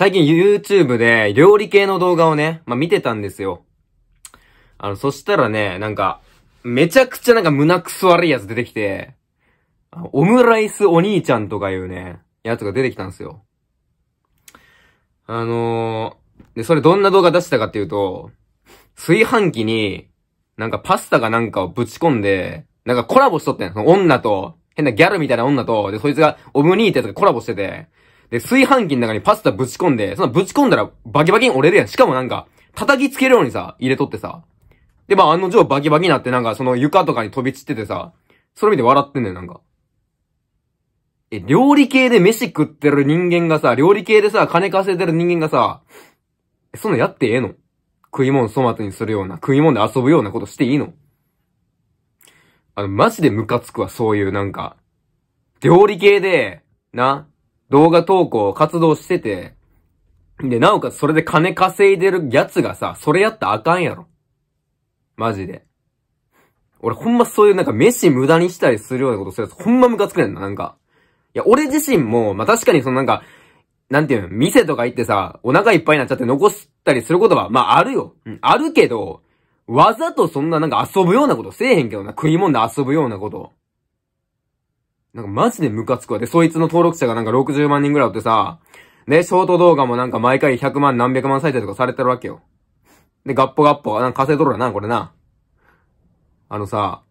最近 YouTube で料理系の動画をね、まあ、見てたんですよ。あの、そしたらね、なんか、めちゃくちゃなんか胸くそ悪いやつ出てきて、オムライスお兄ちゃんとかいうね、やつが出てきたんですよ。あのー、で、それどんな動画出したかっていうと、炊飯器に、なんかパスタがなんかをぶち込んで、なんかコラボしとってん。その女と、変なギャルみたいな女と、で、そいつがオム兄ってやつがコラボしてて、で、炊飯器の中にパスタぶち込んで、そのぶち込んだらバキバキに折れるやん。しかもなんか、叩きつけるようにさ、入れとってさ。で、まあ案の定バキバキになってなんかその床とかに飛び散っててさ、それ見て笑ってんねん、なんか。え、料理系で飯食ってる人間がさ、料理系でさ、金稼いでる人間がさ、そんなやってええの食い物粗末にするような、食い物で遊ぶようなことしていいのあの、マジでムカつくわ、そういうなんか。料理系で、な、動画投稿活動してて、で、なおかつそれで金稼いでるやつがさ、それやったらあかんやろ。マジで。俺ほんまそういうなんか飯無駄にしたりするようなことするやつ、ほんまムカつくねんな、なんか。いや、俺自身も、まあ、確かにそのなんか、なんていうの、店とか行ってさ、お腹いっぱいになっちゃって残したりすることは、まあ、あるよ。うん、あるけど、わざとそんななんか遊ぶようなことせえへんけどな、食い物で遊ぶようなこと。なんかマジでムカつくわ。で、そいつの登録者がなんか60万人ぐらいあってさ、で、ショート動画もなんか毎回100万何百万再生とかされてるわけよ。で、ガッポガッポ、なんか稼いとるわな、これな。あのさ、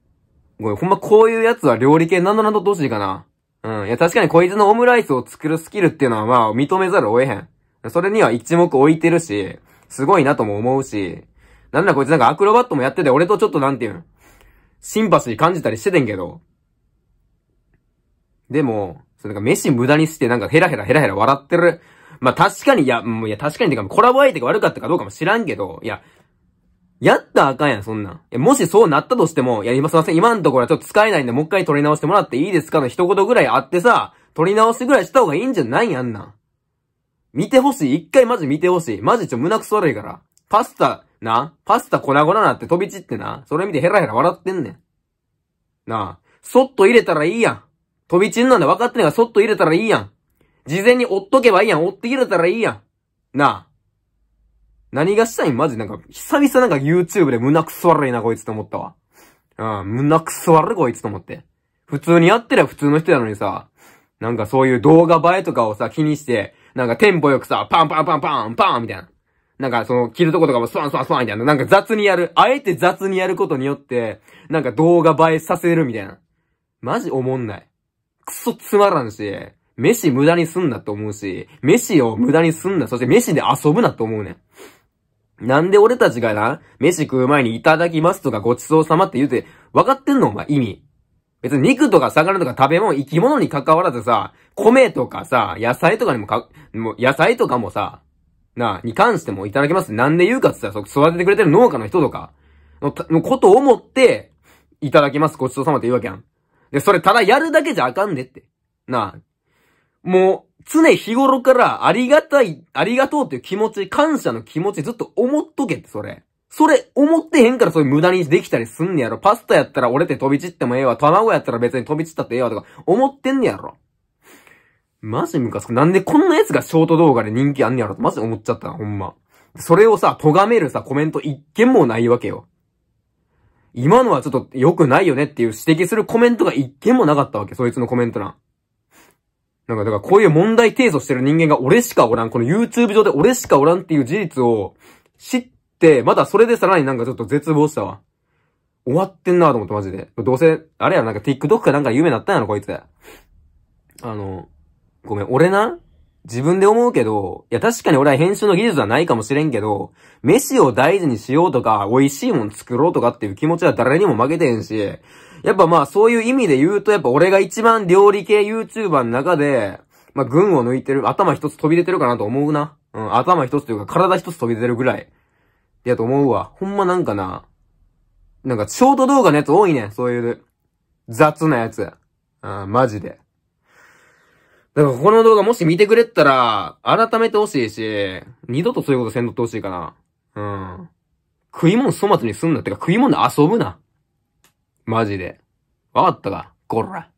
ごめん、ほんまこういうやつは料理系なんとなんとどうしていいかな。うん。いや、確かにこいつのオムライスを作るスキルっていうのはまあ、認めざるを得へん。それには一目置いてるし、すごいなとも思うし、なんだこいつなんかアクロバットもやってて、俺とちょっとなんていうん、シンパシー感じたりしててんけど、でも、それなんか飯無駄にしてなんかヘラヘラヘラヘラ笑ってる。まあ、確かに、いや、もういや、確かにてか、コラボ相手が悪かったかどうかも知らんけど、いや、やったらあかんやん、そんなん。いや、もしそうなったとしても、いや、今すいません、今のところはちょっと使えないんで、もう一回取り直してもらっていいですかの一言ぐらいあってさ、取り直しぐらいした方がいいんじゃないやんな。見てほしい。一回マジ見てほしい。マジちょ、胸くそ悪いから。パスタ、な、パスタ粉々なって飛び散ってな、それ見てヘラヘラ笑ってんねん。なあ、そっと入れたらいいやん。飛び散んなんで分かってねえからそっと入れたらいいやん。事前に追っとけばいいやん。追って入れたらいいやん。なあ。何がしたいんマジなんか、久々なんか YouTube で胸くそ悪いなこいつと思ったわ。うん、胸くそ悪いこいつと思って。普通にやってりゃ普通の人やのにさ、なんかそういう動画映えとかをさ、気にして、なんかテンポよくさ、パンパンパンパン、パンみたいな。なんかその、着るとことかもスワンスワンスワンみたいな。なんか雑にやる。あえて雑にやることによって、なんか動画映えさせるみたいな。マジおもんない。そつまらんし、飯無駄にすんなと思うし、飯を無駄にすんな、そして飯で遊ぶなと思うねん。なんで俺たちがな、飯食う前にいただきますとかごちそうさまって言うて、分かってんのお前意味。別に肉とか魚とか食べ物、生き物に関わらずさ、米とかさ、野菜とかにもか、もう野菜とかもさ、なに関してもいただきますなんで言うかってさ、育ててくれてる農家の人とかの、のことを思って、いただきます、ごちそうさまって言うわけやん。で、それただやるだけじゃあかんでって。なあ。もう、常日頃からありがたい、ありがとうっていう気持ち、感謝の気持ちずっと思っとけって、それ。それ、思ってへんからそういう無駄にできたりすんねやろ。パスタやったら折れて飛び散ってもええわ。卵やったら別に飛び散ったってええわとか、思ってんねやろ。マジムカつく。なんでこんなやつがショート動画で人気あんねやろてマジ思っちゃったな、ほんま。それをさ、咎めるさ、コメント一件もないわけよ。今のはちょっと良くないよねっていう指摘するコメントが一件もなかったわけ、そいつのコメント欄。なんか、だからこういう問題提訴してる人間が俺しかおらん、この YouTube 上で俺しかおらんっていう事実を知って、まだそれでさらになんかちょっと絶望したわ。終わってんなと思ってマジで。どうせ、あれや、なんか TikTok かなんか有名になったんやろ、こいつ。あの、ごめん、俺な、自分で思うけど、いや確かに俺は編集の技術はないかもしれんけど、飯を大事にしようとか、美味しいもん作ろうとかっていう気持ちは誰にも負けてへんし、やっぱまあそういう意味で言うと、やっぱ俺が一番料理系 YouTuber の中で、まあ群を抜いてる、頭一つ飛び出てるかなと思うな。うん、頭一つというか体一つ飛び出てるぐらい。やと思うわ。ほんまなんかな、なんかショート動画のやつ多いねそういう雑なやつ。うん、マジで。だからこの動画もし見てくれたら、改めてほしいし、二度とそういうことせんとってほしいかな。うん。食い物粗末にすんな。ってか食い物で遊ぶな。マジで。わかったかこら。